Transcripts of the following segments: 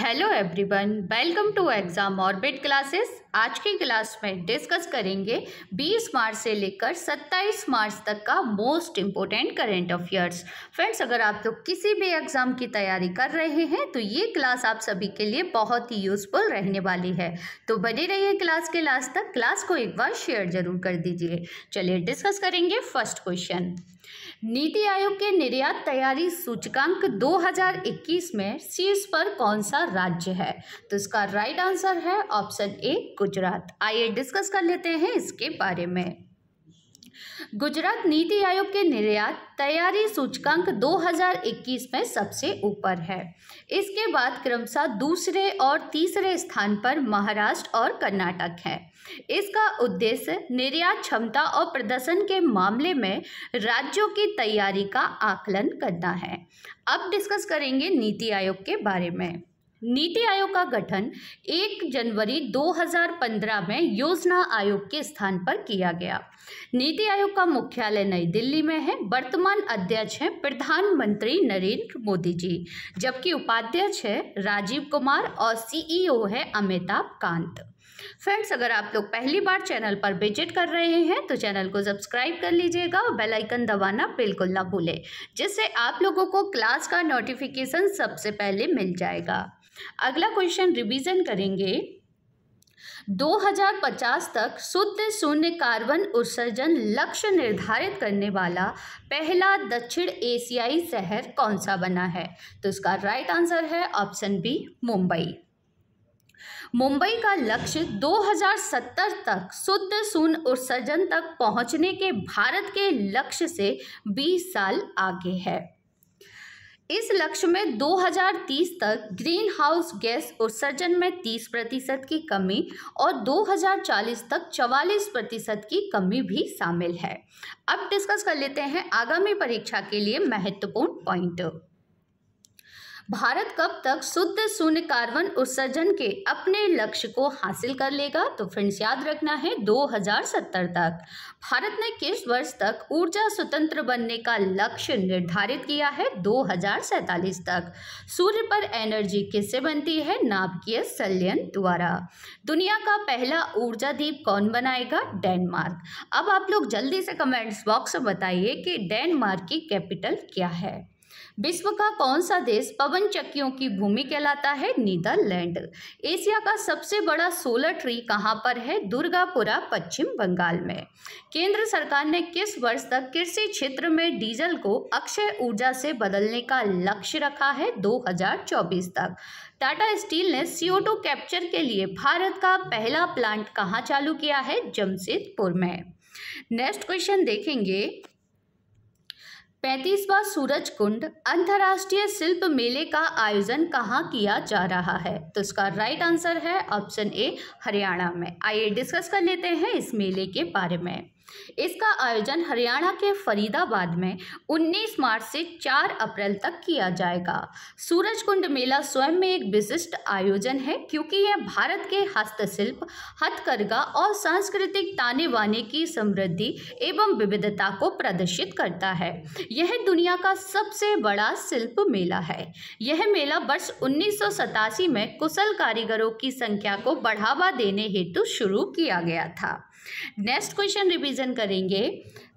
hello everyone welcome to exam orbit classes आज की class में डिस्कस करेंगे 20 मार्च से लेकर 27 मार्च तक का most important current affairs friends अगर आप लोग तो किसी भी एग्ज़ाम की तैयारी कर रहे हैं तो ये क्लास आप सभी के लिए बहुत ही यूज़फुल रहने वाली है तो बने रहिए क्लास के लास्ट तक क्लास को एक बार शेयर ज़रूर कर दीजिए चलिए डिस्कस करेंगे फर्स्ट क्वेश्चन नीति आयोग के निर्यात तैयारी सूचकांक 2021 में शीर्ष पर कौन सा राज्य है तो इसका राइट आंसर है ऑप्शन ए गुजरात आइए डिस्कस कर लेते हैं इसके बारे में गुजरात नीति आयोग के निर्यात तैयारी सूचकांक 2021 में सबसे ऊपर है इसके बाद क्रमशः दूसरे और तीसरे स्थान पर महाराष्ट्र और कर्नाटक है इसका उद्देश्य निर्यात क्षमता और प्रदर्शन के मामले में राज्यों की तैयारी का आकलन करना है अब डिस्कस करेंगे नीति आयोग के बारे में नीति आयोग का गठन 1 जनवरी 2015 में योजना आयोग के स्थान पर किया गया नीति आयोग का मुख्यालय नई दिल्ली में है वर्तमान अध्यक्ष हैं प्रधानमंत्री नरेंद्र मोदी जी जबकि उपाध्यक्ष है राजीव कुमार और सीईओ e है अमिताभ कांत फ्रेंड्स अगर आप लोग पहली बार चैनल पर विजिट कर रहे हैं तो चैनल को सब्सक्राइब कर लीजिएगा और बेल आइकन दबाना बिल्कुल ना भूलें जिससे आप लोगों को क्लास का नोटिफिकेशन सबसे पहले मिल जाएगा अगला क्वेश्चन रिवीजन करेंगे 2050 तक शुद्ध शून्य कार्बन उत्सर्जन लक्ष्य निर्धारित करने वाला पहला दक्षिण एशियाई शहर कौन सा बना है तो इसका राइट आंसर है ऑप्शन बी मुंबई मुंबई का लक्ष्य 2070 तक शुद्ध शून्य उत्सर्जन तक पहुंचने के भारत के लक्ष्य से 20 साल आगे है इस लक्ष्य में 2030 तक ग्रीन हाउस गैस उत्सर्जन में 30 प्रतिशत की कमी और 2040 तक 44 प्रतिशत की कमी भी शामिल है अब डिस्कस कर लेते हैं आगामी परीक्षा के लिए महत्वपूर्ण पॉइंट भारत कब तक शुद्ध शून्य कार्बन उत्सर्जन के अपने लक्ष्य को हासिल कर लेगा तो फ्रेंड्स याद रखना है 2070 तक भारत ने किस वर्ष तक ऊर्जा स्वतंत्र बनने का लक्ष्य निर्धारित किया है दो तक सूर्य पर एनर्जी किससे बनती है नाभिकीय संलयन द्वारा दुनिया का पहला ऊर्जा द्वीप कौन बनाएगा डेनमार्क अब आप लोग जल्दी से कमेंट्स बॉक्स में बताइए कि डेनमार्क की कैपिटल क्या है विश्व का कौन सा देश पवन चक्कियों की भूमि कहलाता है नीदरलैंड एशिया का सबसे बड़ा सोलर ट्री कहाँ पर है दुर्गापुरा पश्चिम बंगाल में केंद्र सरकार ने किस वर्ष तक कृषि क्षेत्र में डीजल को अक्षय ऊर्जा से बदलने का लक्ष्य रखा है 2024 तक टाटा स्टील ने CO2 कैप्चर के लिए भारत का पहला प्लांट कहाँ चालू किया है जमशेदपुर में नेक्स्ट क्वेश्चन देखेंगे पैतीसवा सूरज कुंड अंतर्राष्ट्रीय शिल्प मेले का आयोजन कहाँ किया जा रहा है तो इसका राइट आंसर है ऑप्शन ए हरियाणा में आइए डिस्कस कर लेते हैं इस मेले के बारे में इसका आयोजन हरियाणा के फरीदाबाद में 19 मार्च से 4 अप्रैल तक किया जाएगा सूरज कुंड मेला स्वयं में एक विशिष्ट आयोजन है क्योंकि यह भारत के हस्तशिल्प हथकरघा और सांस्कृतिक ताने बाने की समृद्धि एवं विविधता को प्रदर्शित करता है यह दुनिया का सबसे बड़ा शिल्प मेला है यह मेला वर्ष उन्नीस में कुशल कारीगरों की संख्या को बढ़ावा देने हेतु शुरू किया गया था नेक्स्ट क्वेश्चन रिवीजन करेंगे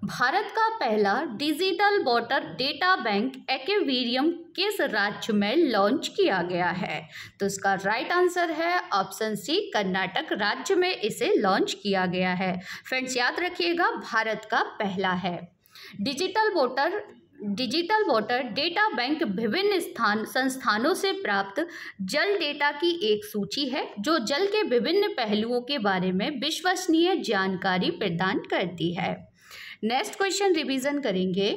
भारत का पहला digital water data bank aquarium किस राज्य में लॉन्च किया गया है तो इसका राइट आंसर है ऑप्शन सी कर्नाटक राज्य में इसे लॉन्च किया गया है फ्रेंड्स याद रखिएगा भारत का पहला है digital voter digital water data bank विभिन्न स्थान संस्थानों से प्राप्त जल डेटा की एक सूची है जो जल के विभिन्न पहलुओं के बारे में विश्वसनीय जानकारी प्रदान करती है नेक्स्ट क्वेश्चन रिवीजन करेंगे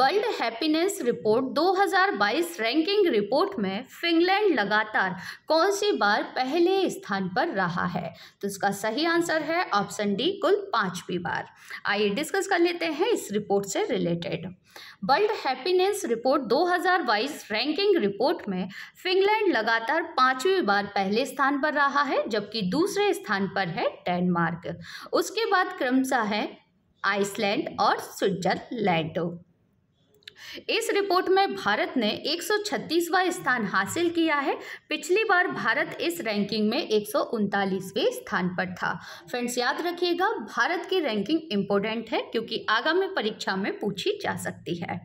world happiness report 2022 ranking report में फिनलैंड लगातार कौन सी बार पहले स्थान पर रहा है तो इसका सही आंसर है ऑप्शन डी कुल पांचवी बार आइए डिस्कस कर लेते हैं इस रिपोर्ट से related world happiness report 2022 ranking report में फिनलैंड लगातार पांचवी बार पहले स्थान पर रहा है जबकि दूसरे स्थान पर है डेनमार्क उसके बाद क्रमशः है आइसलैंड और स्विट्जरलैंड इस रिपोर्ट में भारत ने 136वां स्थान हासिल किया है पिछली बार भारत इस रैंकिंग में एक स्थान पर था फ्रेंड्स याद रखिएगा भारत की रैंकिंग इम्पोर्टेंट है क्योंकि आगामी परीक्षा में पूछी जा सकती है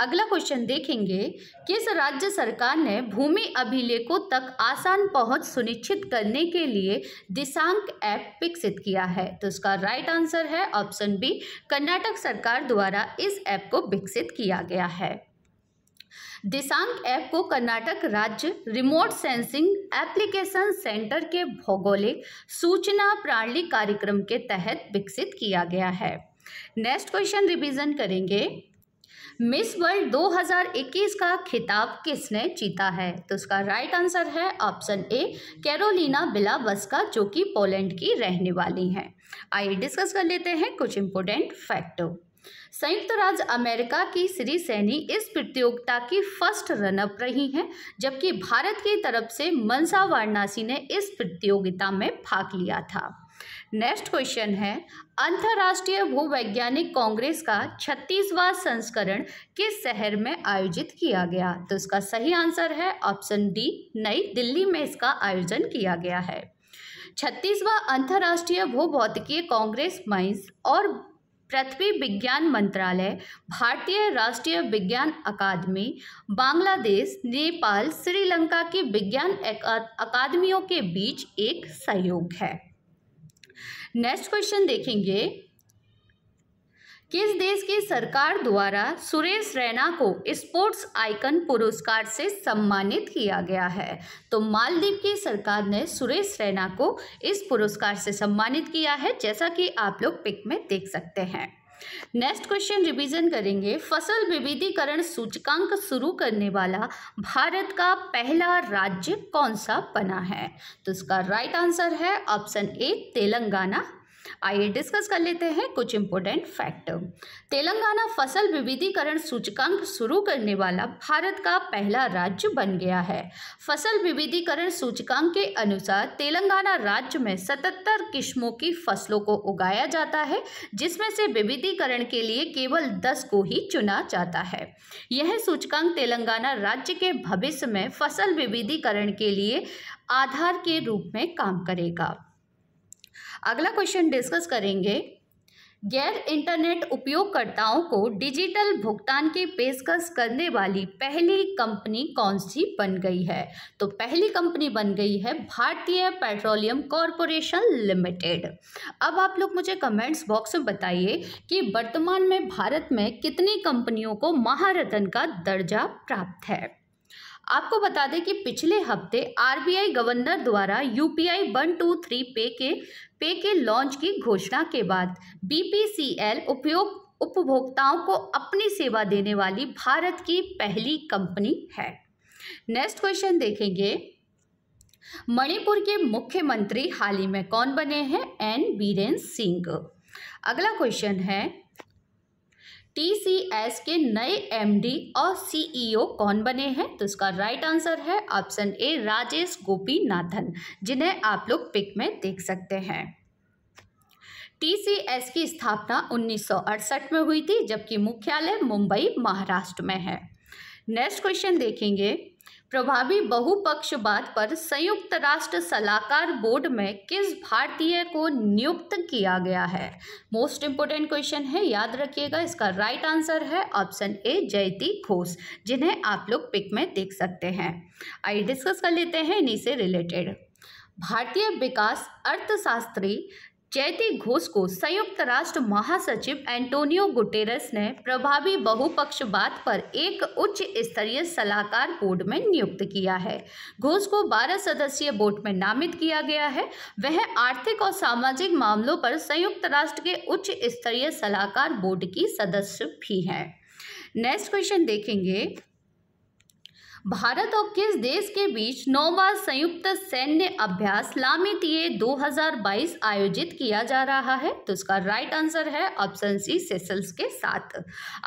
अगला क्वेश्चन देखेंगे किस राज्य सरकार ने भूमि अभिलेखों तक आसान पहुंच सुनिश्चित करने के लिए दिशांक ऐप विकसित किया है तो इसका राइट आंसर है ऑप्शन बी कर्नाटक सरकार द्वारा इस ऐप को विकसित किया गया है दिशांक ऐप को कर्नाटक राज्य रिमोट सेंसिंग एप्लीकेशन सेंटर के भौगोलिक सूचना प्रणाली कार्यक्रम के तहत विकसित किया गया है नेक्स्ट क्वेश्चन रिवीजन करेंगे मिस वर्ल्ड 2021 का खिताब किसने जीता है तो उसका राइट आंसर है ऑप्शन ए कैरोलिना बिलावस्का जो कि पोलैंड की रहने वाली हैं आइए डिस्कस कर लेते हैं कुछ इंपोर्टेंट फैक्टर संयुक्त राज्य अमेरिका की श्री सैनी इस प्रतियोगिता की फर्स्ट रनअप रही हैं जबकि भारत की तरफ से मनसा वाराणसी ने इस प्रतियोगिता में भाग लिया था नेक्स्ट क्वेश्चन है अंतर्राष्ट्रीय भूवैज्ञानिक कांग्रेस का छत्तीसवां संस्करण किस शहर में आयोजित किया गया तो इसका सही आंसर है ऑप्शन डी नई दिल्ली में इसका आयोजन किया गया है छत्तीसवां अंतर्राष्ट्रीय भूभौतिकीय कांग्रेस माइंस और पृथ्वी विज्ञान मंत्रालय भारतीय राष्ट्रीय विज्ञान अकादमी बांग्लादेश नेपाल श्रीलंका की विज्ञान अकादमियों के बीच एक सहयोग है नेक्स्ट क्वेश्चन देखेंगे किस देश की सरकार द्वारा सुरेश रैना को स्पोर्ट्स आइकन पुरस्कार से सम्मानित किया गया है तो मालदीव की सरकार ने सुरेश रैना को इस पुरस्कार से सम्मानित किया है जैसा कि आप लोग पिक में देख सकते हैं नेक्स्ट क्वेश्चन रिवीजन करेंगे फसल विविधीकरण सूचकांक शुरू करने वाला भारत का पहला राज्य कौन सा बना है तो इसका राइट आंसर है ऑप्शन ए तेलंगाना आइए डिस्कस कर लेते हैं कुछ इंपोर्टेंट फैक्टर तेलंगाना फसल विविधीकरण सूचकांक शुरू करने वाला भारत का पहला राज्य बन गया है फसल विविधीकरण सूचकांक के अनुसार तेलंगाना राज्य में सतहत्तर किस्मों की फसलों को उगाया जाता है जिसमें से विविधीकरण के लिए केवल दस को ही चुना जाता है यह सूचकांक तेलंगाना राज्य के भविष्य में फसल विविधीकरण के लिए आधार के रूप में काम करेगा अगला क्वेश्चन डिस्कस करेंगे गैर इंटरनेट उपयोगकर्ताओं को डिजिटल भुगतान की पेशकश करने वाली पहली कंपनी कौन सी बन गई है तो पहली कंपनी बन गई है भारतीय पेट्रोलियम कॉरपोरेशन लिमिटेड अब आप लोग मुझे कमेंट्स बॉक्स में बताइए कि वर्तमान में भारत में कितनी कंपनियों को महारत्न का दर्जा प्राप्त है आपको बता दें कि पिछले हफ्ते आरबीआई गवर्नर द्वारा UPI one two three pay के पे के लॉन्च की घोषणा के बाद बीपीसीएल उपयोग उपभोक्ताओं को अपनी सेवा देने वाली भारत की पहली कंपनी है नेक्स्ट क्वेश्चन देखेंगे मणिपुर के मुख्यमंत्री हाल ही में कौन बने हैं एन बीरेन सिंह अगला क्वेश्चन है टीसीएस के नए एमडी और सीईओ e कौन बने हैं तो इसका राइट आंसर है ऑप्शन ए राजेश गोपीनाथन जिन्हें आप लोग पिक में देख सकते हैं टीसीएस की स्थापना 1968 में हुई थी जबकि मुख्यालय मुंबई महाराष्ट्र में है नेक्स्ट क्वेश्चन देखेंगे प्रभावी बहुपक्षवाद पर संयुक्त राष्ट्र सलाहकार बोर्ड में किस भारतीय को नियुक्त किया गया है मोस्ट इंपोर्टेंट क्वेश्चन है याद रखिएगा इसका राइट right आंसर है ऑप्शन ए जयती घोष जिन्हें आप लोग पिक में देख सकते हैं आइए डिस्कस कर लेते हैं इन्हीं से रिलेटेड भारतीय विकास अर्थशास्त्री जयती घोष को संयुक्त राष्ट्र महासचिव एंटोनियो गुटेरस ने प्रभावी बहुपक्षवाद पर एक उच्च स्तरीय सलाहकार बोर्ड में नियुक्त किया है घोष को 12 सदस्यीय बोर्ड में नामित किया गया है वह आर्थिक और सामाजिक मामलों पर संयुक्त राष्ट्र के उच्च स्तरीय सलाहकार बोर्ड की सदस्य भी हैं नेक्स्ट क्वेश्चन देखेंगे भारत और किस देश के बीच नौवा संयुक्त सैन्य अभ्यास लामितीय 2022 आयोजित किया जा रहा है तो इसका राइट आंसर है ऑप्शन सी सेसल्स के साथ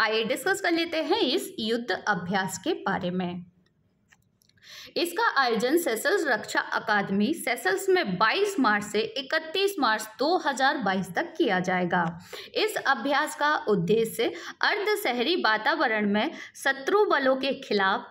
आइए डिस्कस कर लेते हैं इस युद्ध अभ्यास के बारे में इसका आयोजन सेसल्स रक्षा अकादमी सेसल्स में 22 मार्च से 31 मार्च 2022 तक किया जाएगा इस अभ्यास का उद्देश्य अर्ध शहरी वातावरण में शत्रु बलों के खिलाफ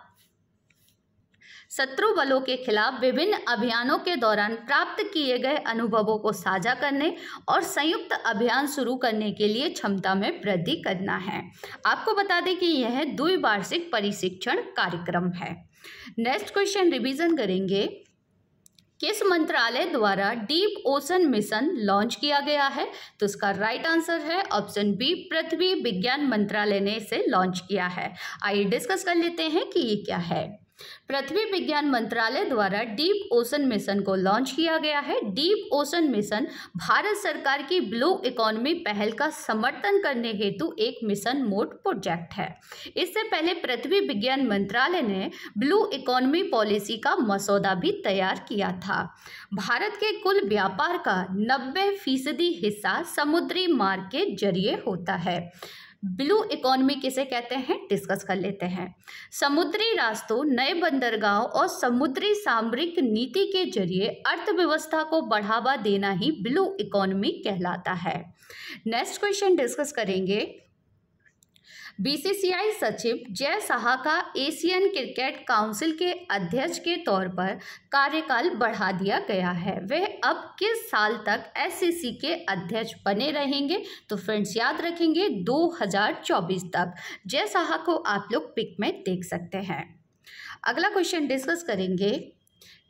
शत्रु बलों के खिलाफ विभिन्न अभियानों के दौरान प्राप्त किए गए अनुभवों को साझा करने और संयुक्त अभियान शुरू करने के लिए क्षमता में वृद्धि करना है आपको बता दें कि यह द्विवार्षिक परिशिक्षण कार्यक्रम है नेक्स्ट क्वेश्चन रिवीजन करेंगे किस मंत्रालय द्वारा डीप ओशन मिशन लॉन्च किया गया है तो उसका राइट आंसर है ऑप्शन बी पृथ्वी विज्ञान मंत्रालय ने इसे लॉन्च किया है आइए डिस्कस कर लेते हैं कि ये क्या है पृथ्वी विज्ञान मंत्रालय द्वारा डीप ओशन मिशन को लॉन्च किया गया है डीप ओशन मिशन भारत सरकार की ब्लू इकोनॉमी पहल का समर्थन करने हेतु एक मिशन मोड प्रोजेक्ट है इससे पहले पृथ्वी विज्ञान मंत्रालय ने ब्लू इकोनॉमी पॉलिसी का मसौदा भी तैयार किया था भारत के कुल व्यापार का नब्बे फीसदी हिस्सा समुद्री मार्ग के जरिए होता है ब्लू इकोनॉमी किसे कहते हैं डिस्कस कर लेते हैं समुद्री रास्तों नए बंदरगाह और समुद्री सामरिक नीति के जरिए अर्थव्यवस्था को बढ़ावा देना ही ब्लू इकोनॉमी कहलाता है नेक्स्ट क्वेश्चन डिस्कस करेंगे बीसीसीआई सचिव जय साहा का एशियन क्रिकेट काउंसिल के अध्यक्ष के तौर पर कार्यकाल बढ़ा दिया गया है वह अब किस साल तक एससीसी के अध्यक्ष बने रहेंगे तो फ्रेंड्स याद रखेंगे 2024 तक जय साहा को आप लोग पिक में देख सकते हैं अगला क्वेश्चन डिस्कस करेंगे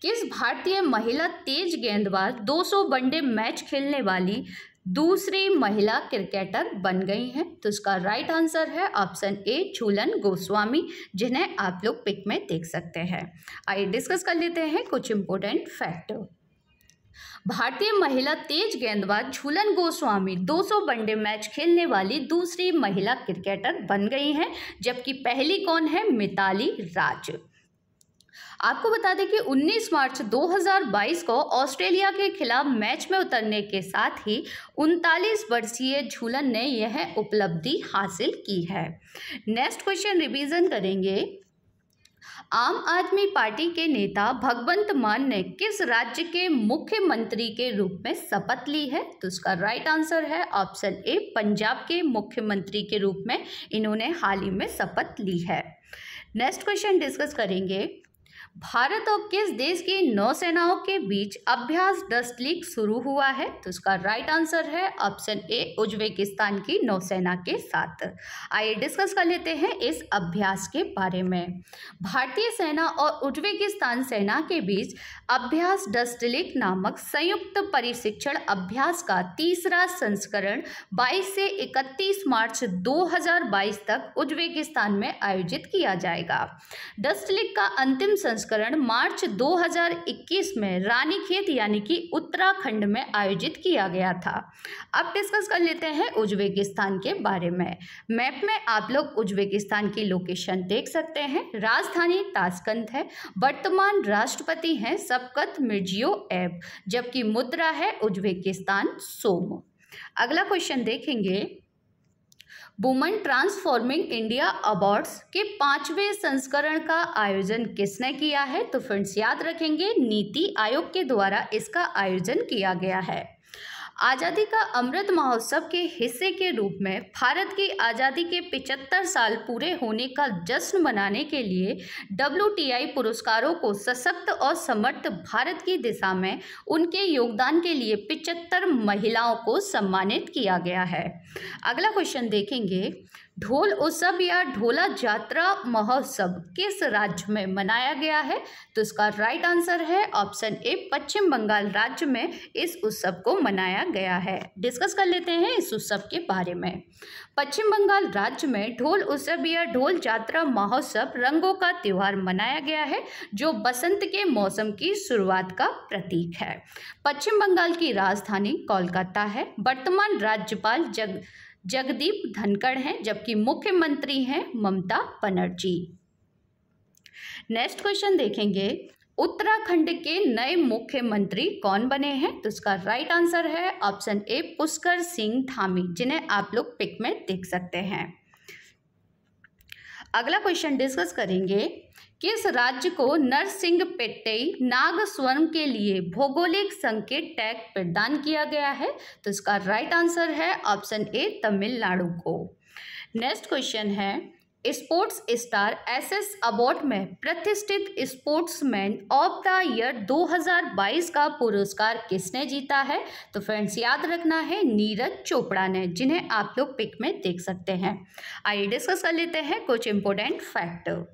किस भारतीय महिला तेज गेंदबाज 200 वनडे मैच खेलने वाली दूसरी महिला क्रिकेटर बन गई हैं तो इसका राइट आंसर है ऑप्शन ए झूलन गोस्वामी जिन्हें आप लोग पिक में देख सकते हैं आइए डिस्कस कर लेते हैं कुछ इंपोर्टेंट फैक्ट भारतीय महिला तेज गेंदबाज झूलन गोस्वामी 200 वनडे मैच खेलने वाली दूसरी महिला क्रिकेटर बन गई हैं जबकि पहली कौन है मिताली राज आपको बता दें कि 19 मार्च 2022 को ऑस्ट्रेलिया के खिलाफ मैच में उतरने के साथ ही उनतालीस वर्षीय झूलन ने यह उपलब्धि हासिल की है नेक्स्ट क्वेश्चन रिवीजन करेंगे आम आदमी पार्टी के नेता भगवंत मान ने किस राज्य के मुख्यमंत्री के रूप में शपथ ली है तो उसका राइट आंसर है ऑप्शन ए पंजाब के मुख्यमंत्री के रूप में इन्होंने हाल ही में शपथ ली है नेक्स्ट क्वेश्चन डिस्कस करेंगे भारत और किस देश की नौसेनाओं के बीच अभ्यास डस्ट लीक शुरू हुआ है तो इसका राइट आंसर है ऑप्शन ए उज्बेकिस्तान की नौसेना के साथ आइए डिस्कस कर लेते हैं इस अभ्यास के बारे में भारतीय सेना और उज्बेकिस्तान सेना के बीच अभ्यास डस्ट लीक नामक संयुक्त परिशिक्षण अभ्यास का तीसरा संस्करण बाईस से इकतीस मार्च दो तक उज्बेकिस्तान में आयोजित किया जाएगा डस्ट लीक का अंतिम संस्करण मार्च 2021 में रानीखेत यानी कि उत्तराखंड में आयोजित किया गया था अब डिस्कस कर लेते हैं उज्बेकिस्तान के बारे में मैप में आप लोग उज्बेकिस्तान की लोकेशन देख सकते हैं राजधानी ताशकंद है वर्तमान राष्ट्रपति हैं सबकत मिर्जियो ऐप जबकि मुद्रा है उज्बेकिस्तान सोम अगला क्वेश्चन देखेंगे वुमन ट्रांसफॉर्मिंग इंडिया अवार्ड्स के पांचवें संस्करण का आयोजन किसने किया है तो फ्रेंड्स याद रखेंगे नीति आयोग के द्वारा इसका आयोजन किया गया है आज़ादी का अमृत महोत्सव के हिस्से के रूप में भारत की आज़ादी के 75 साल पूरे होने का जश्न मनाने के लिए डब्ल्यू पुरस्कारों को सशक्त और समर्थ भारत की दिशा में उनके योगदान के लिए 75 महिलाओं को सम्मानित किया गया है अगला क्वेश्चन देखेंगे ढोल उत्सव या ढोला यात्रा महोत्सव किस राज्य में मनाया गया है तो इसका राइट आंसर है ऑप्शन ए पश्चिम बंगाल राज्य में इस उत्सव को मनाया गया है डिस्कस कर लेते हैं इस उत्सव के बारे में पश्चिम बंगाल राज्य में ढोल उत्सव या ढोल यात्रा महोत्सव रंगों का त्यौहार मनाया गया है जो बसंत के मौसम की शुरुआत का प्रतीक है पश्चिम बंगाल की राजधानी कोलकाता है वर्तमान राज्यपाल जग जगदीप धनखड़ हैं जबकि मुख्यमंत्री हैं ममता बनर्जी नेक्स्ट क्वेश्चन देखेंगे उत्तराखंड के नए मुख्यमंत्री कौन बने हैं तो इसका राइट आंसर है ऑप्शन ए पुष्कर सिंह धामी जिन्हें आप लोग पिक में देख सकते हैं अगला क्वेश्चन डिस्कस करेंगे किस राज्य को नरसिंह पेट्टे नाग स्वर्ण के लिए भौगोलिक संकेत टैग प्रदान किया गया है तो इसका राइट आंसर है ऑप्शन ए तमिलनाडु को नेक्स्ट क्वेश्चन है स्पोर्ट्स स्टार एस एस अबॉट में प्रतिष्ठित स्पोर्ट्समैन ऑफ द ईयर 2022 का पुरस्कार किसने जीता है तो फ्रेंड्स याद रखना है नीरज चोपड़ा ने जिन्हें आप लोग पिक में देख सकते हैं आइए डिस्कस कर लेते हैं कुछ इंपोर्टेंट फैक्टर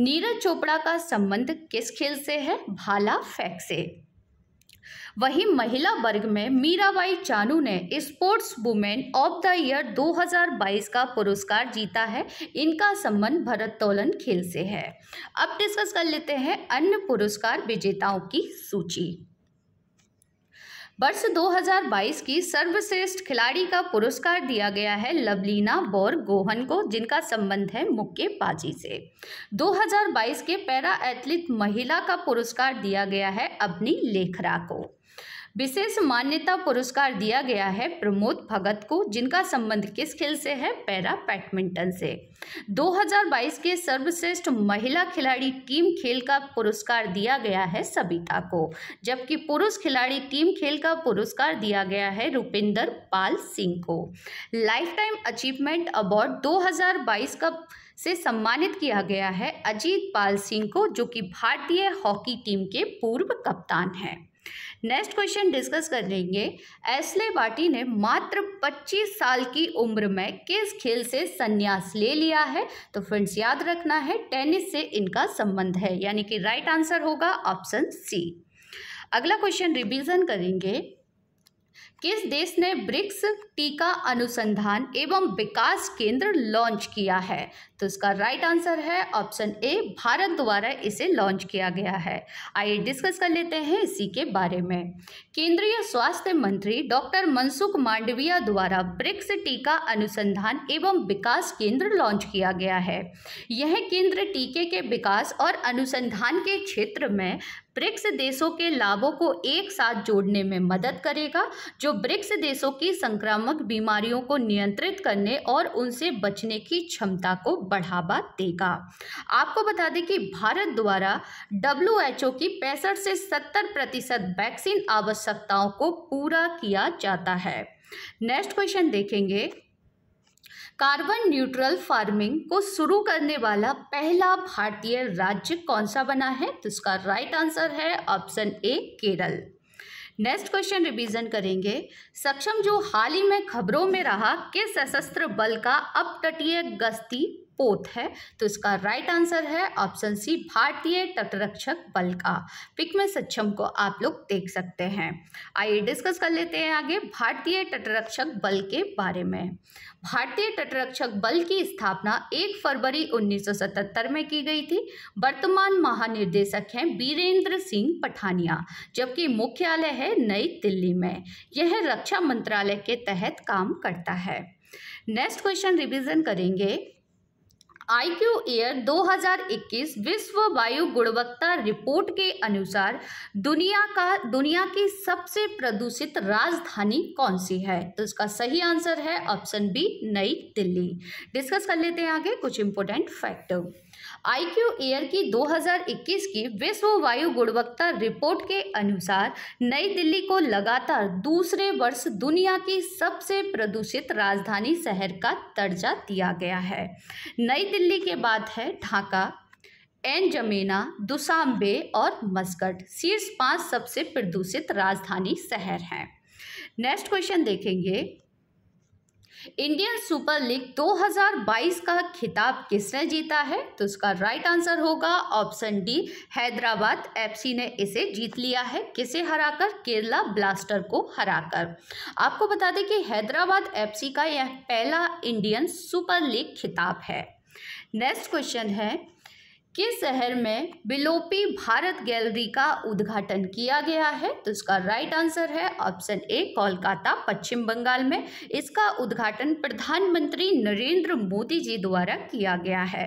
नीरज चोपड़ा का संबंध किस खेल से है भाला फेंक से वहीं महिला वर्ग में मीराबाई चानू ने sports women of the year 2022 का पुरस्कार जीता है इनका संबंध भरतोलन खेल से है अब डिस्कस कर लेते हैं अन्य पुरस्कार विजेताओं की सूची वर्ष 2022 की सर्वश्रेष्ठ खिलाड़ी का पुरस्कार दिया गया है लवलीना बोर गोहन को जिनका संबंध है मुक्केबाजी से 2022 के पैरा एथलीट महिला का पुरस्कार दिया गया है अपनी लेखरा को विशेष मान्यता पुरस्कार दिया गया है प्रमोद भगत को जिनका संबंध किस खेल से है पैरा बैडमिंटन से 2022 के सर्वश्रेष्ठ महिला खिलाड़ी टीम खेल का पुरस्कार दिया गया है सबिता को जबकि पुरुष खिलाड़ी टीम खेल का पुरस्कार दिया गया है रुपिंदर पाल सिंह को लाइफ टाइम अचीवमेंट अवार्ड 2022 का से सम्मानित किया गया है अजीत पाल सिंह को जो कि भारतीय हॉकी टीम के पूर्व कप्तान हैं नेक्स्ट क्वेश्चन डिस्कस कर लेंगे एसले बाटी ने मात्र 25 साल की उम्र में किस खेल से संन्यास ले लिया है तो फ्रेंड्स याद रखना है टेनिस से इनका संबंध है यानी कि राइट आंसर होगा ऑप्शन सी अगला क्वेश्चन रिवीजन करेंगे किस देश ने ब्रिक्स टीका अनुसंधान एवं विकास केंद्र लॉन्च किया है तो इसका राइट आंसर है ऑप्शन ए भारत द्वारा इसे लॉन्च किया गया है आइए डिस्कस कर लेते हैं इसी के बारे में केंद्रीय स्वास्थ्य मंत्री डॉक्टर मनसुख मांडविया द्वारा ब्रिक्स टीका अनुसंधान एवं विकास केंद्र लॉन्च किया गया है यह केंद्र टीके के विकास और अनुसंधान के क्षेत्र में ब्रिक्स देशों के लाभों को एक साथ जोड़ने में मदद करेगा जो ब्रिक्स देशों की संक्रामक बीमारियों को नियंत्रित करने और उनसे बचने की क्षमता को बढ़ावा देगा आपको बता दें कि भारत द्वारा डब्ल्यू की पैंसठ से सत्तर प्रतिशत वैक्सीन आवश्यकताओं को पूरा किया जाता है नेक्स्ट क्वेश्चन देखेंगे कार्बन न्यूट्रल फार्मिंग को शुरू करने वाला पहला भारतीय राज्य कौन सा बना है तो इसका राइट आंसर है option A Kerala next question revision करेंगे सक्षम जो हाल ही में खबरों में रहा किस सशस्त्र बल का अपतटीय गश्ती पोत है तो इसका राइट आंसर है ऑप्शन सी भारतीय तटरक्षक बल का पिक में सक्षम को आप लोग देख सकते हैं आइए डिस्कस कर लेते हैं आगे भारतीय तटरक्षक बल के बारे में भारतीय तटरक्षक बल की स्थापना 1 फरवरी 1977 में की गई थी वर्तमान महानिर्देशक हैं बीरेंद्र सिंह पठानिया जबकि मुख्यालय है नई दिल्ली में यह रक्षा मंत्रालय के तहत काम करता है नेक्स्ट क्वेश्चन रिवीजन करेंगे आई क्यू ईयर दो विश्व वायु गुणवत्ता रिपोर्ट के अनुसार दुनिया का दुनिया की सबसे प्रदूषित राजधानी कौन सी है तो इसका सही आंसर है ऑप्शन बी नई दिल्ली डिस्कस कर लेते हैं आगे कुछ important factor I Q air की 2021 की विश्व वायु गुणवत्ता रिपोर्ट के अनुसार नई दिल्ली को लगातार दूसरे वर्ष दुनिया की सबसे प्रदूषित राजधानी शहर का दर्जा दिया गया है नई दिल्ली के बाद है ढाका एन जमेना दुसाम्बे और मस्कट शीर्ष पांच सबसे प्रदूषित राजधानी शहर हैं नेक्स्ट क्वेश्चन देखेंगे इंडियन सुपर लीग 2022 का खिताब किसने जीता है तो उसका राइट आंसर होगा ऑप्शन डी हैदराबाद एफसी ने इसे जीत लिया है किसे हराकर केरला ब्लास्टर को हराकर आपको बता दें कि हैदराबाद एफसी का यह पहला इंडियन सुपर लीग खिताब है नेक्स्ट क्वेश्चन है के शहर में बिलोपी भारत गैलरी का उद्घाटन किया गया है तो इसका राइट आंसर है ऑप्शन ए कोलकाता पश्चिम बंगाल में इसका उद्घाटन प्रधानमंत्री नरेंद्र मोदी जी द्वारा किया गया है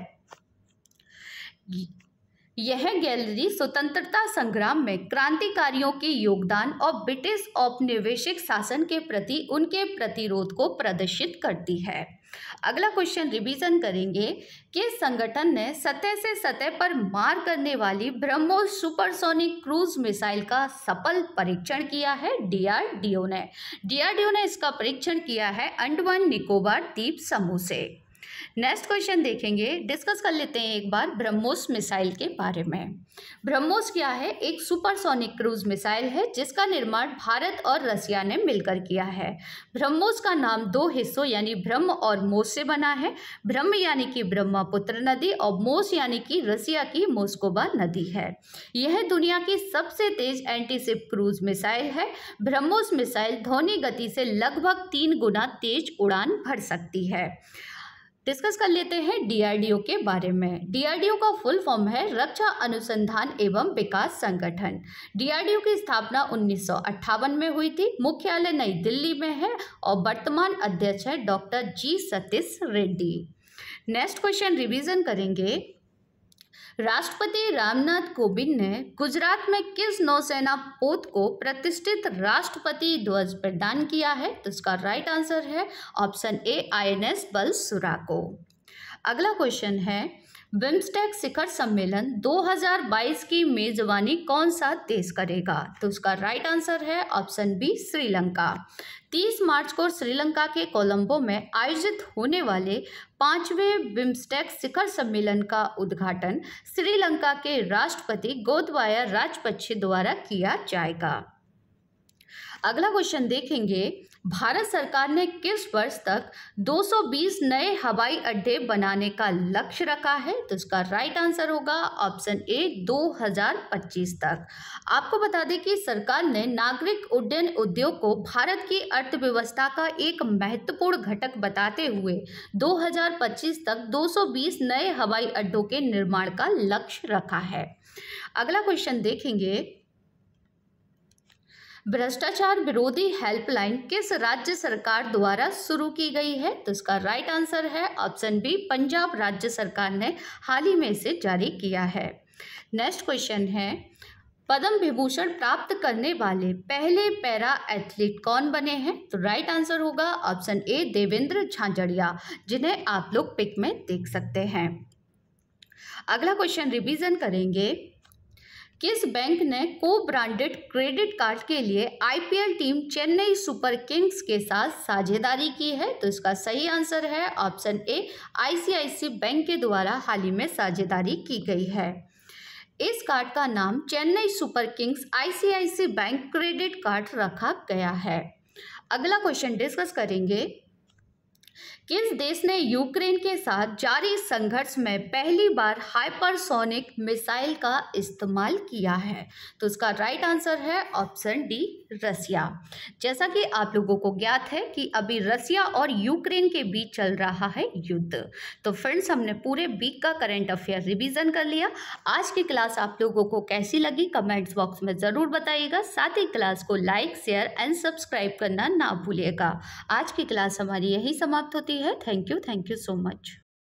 यह गैलरी स्वतंत्रता संग्राम में क्रांतिकारियों के योगदान और ब्रिटिश औपनिवेशिक शासन के प्रति उनके प्रतिरोध को प्रदर्शित करती है अगला क्वेश्चन रिवीजन करेंगे कि संगठन ने सतह से सतह पर मार करने वाली ब्रह्मोस सुपरसोनिक क्रूज मिसाइल का सफल परीक्षण किया है डीआरडीओ ने डीआरडीओ ने इसका परीक्षण किया है अंडमान निकोबार द्वीप समूह से नेक्स्ट क्वेश्चन देखेंगे डिस्कस कर लेते हैं एक बार ब्रह्मोस मिसाइल के बारे में ब्रह्मोस क्या है एक सुपरसोनिक क्रूज मिसाइल है जिसका निर्माण भारत और रसिया ने मिलकर किया है ब्रह्मोस का नाम दो हिस्सों यानी ब्रह्म और मोस से बना है ब्रह्म यानी कि ब्रह्मपुत्र नदी और मोस यानी कि रसिया की मोस्कोबा नदी है यह दुनिया की सबसे तेज एंटीसिप क्रूज मिसाइल है ब्रह्मोस मिसाइल ध्वनि गति से लगभग तीन गुना तेज उड़ान भर सकती है डिस्कस कर लेते हैं डीआरडीओ के बारे में डीआरडीओ का फुल फॉर्म है रक्षा अनुसंधान एवं विकास संगठन डीआरडीओ की स्थापना उन्नीस में हुई थी मुख्यालय नई दिल्ली में है और वर्तमान अध्यक्ष है doctor G Satish Reddy next question revision करेंगे राष्ट्रपति रामनाथ कोविंद ने गुजरात में किस नौसेना पोत को प्रतिष्ठित राष्ट्रपति ध्वज प्रदान किया है तो इसका राइट आंसर है option A INS Valsura को अगला क्वेश्चन है बिम्स्टेक शिखर सम्मेलन 2022 की मेजबानी कौन सा देश करेगा तो उसका राइट आंसर है ऑप्शन बी श्रीलंका 30 मार्च को श्रीलंका के कोलंबो में आयोजित होने वाले पांचवें बिम्स्टेक शिखर सम्मेलन का उद्घाटन श्रीलंका के राष्ट्रपति गोदवाया राजपक्षे द्वारा किया जाएगा अगला क्वेश्चन देखेंगे भारत सरकार ने किस वर्ष तक 220 नए हवाई अड्डे बनाने का लक्ष्य रखा है तो इसका राइट आंसर होगा ऑप्शन ए 2025 तक आपको बता दें कि सरकार ने नागरिक उड्डयन उद्योग को भारत की अर्थव्यवस्था का एक महत्वपूर्ण घटक बताते हुए 2025 तक 220 नए हवाई अड्डों के निर्माण का लक्ष्य रखा है अगला क्वेश्चन देखेंगे भ्रष्टाचार विरोधी हेल्पलाइन किस राज्य सरकार द्वारा शुरू की गई है तो इसका राइट आंसर है ऑप्शन बी पंजाब राज्य सरकार ने हाल ही में इसे जारी किया है नेक्स्ट क्वेश्चन है पद्म विभूषण प्राप्त करने वाले पहले पैरा एथलीट कौन बने हैं तो राइट आंसर होगा ऑप्शन ए देवेंद्र झांझड़िया जिन्हें आप लोग पिक में देख सकते हैं अगला क्वेश्चन रिवीजन करेंगे किस बैंक ने को ब्रांडेड क्रेडिट कार्ड के लिए IPL team Chennai super kings के साथ साझेदारी की है तो इसका सही आंसर है ऑप्शन ए आईसीआईसी बैंक के द्वारा हाल ही में साझेदारी की गई है इस कार्ड का नाम Chennai super kings ICICI bank credit card रखा गया है अगला क्वेश्चन डिस्कस करेंगे किस देश ने यूक्रेन के साथ जारी संघर्ष में पहली बार हाइपरसोनिक मिसाइल का इस्तेमाल किया है तो उसका राइट आंसर है ऑप्शन डी रसिया जैसा कि आप लोगों को ज्ञात है कि अभी रसिया और यूक्रेन के बीच चल रहा है युद्ध तो फ्रेंड्स हमने पूरे वीक का करेंट अफेयर रिवीजन कर लिया आज की क्लास आप लोगों को कैसी लगी कमेंट्स बॉक्स में ज़रूर बताइएगा साथ ही क्लास को लाइक शेयर एंड सब्सक्राइब करना ना भूलिएगा आज की क्लास हमारी यही समाप्त होती है है thank you thank you so much